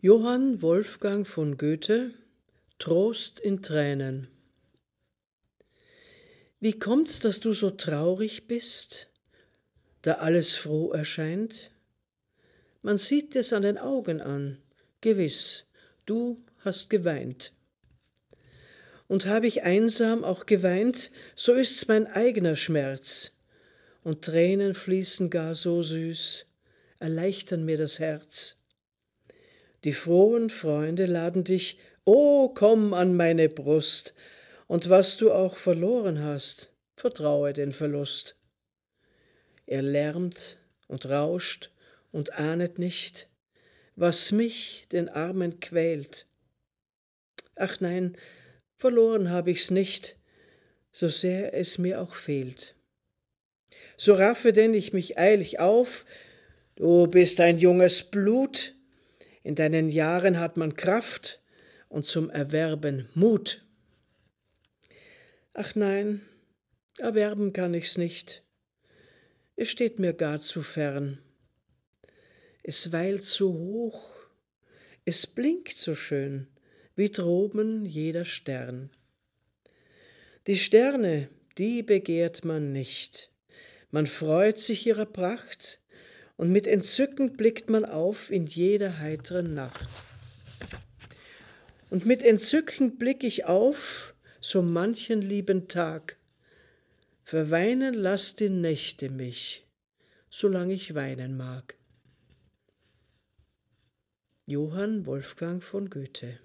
Johann Wolfgang von Goethe Trost in Tränen Wie kommt's, dass du so traurig bist, da alles froh erscheint? Man sieht es an den Augen an, gewiss, du hast geweint. Und habe ich einsam auch geweint, so ist's mein eigener Schmerz, und Tränen fließen gar so süß, erleichtern mir das Herz. Die frohen Freunde laden dich, oh, komm an meine Brust, und was du auch verloren hast, vertraue den Verlust. Er lärmt und rauscht und ahnet nicht, was mich, den Armen, quält. Ach nein, verloren habe ich's nicht, so sehr es mir auch fehlt. So raffe denn ich mich eilig auf, du bist ein junges Blut, in deinen Jahren hat man Kraft und zum Erwerben Mut. Ach nein, erwerben kann ich's nicht. Es steht mir gar zu fern. Es weilt zu hoch, es blinkt so schön, wie droben jeder Stern. Die Sterne, die begehrt man nicht. Man freut sich ihrer Pracht, und mit Entzücken blickt man auf in jeder heiteren Nacht. Und mit Entzücken blick ich auf so manchen lieben Tag. Verweinen lass die Nächte mich, solange ich weinen mag. Johann Wolfgang von Goethe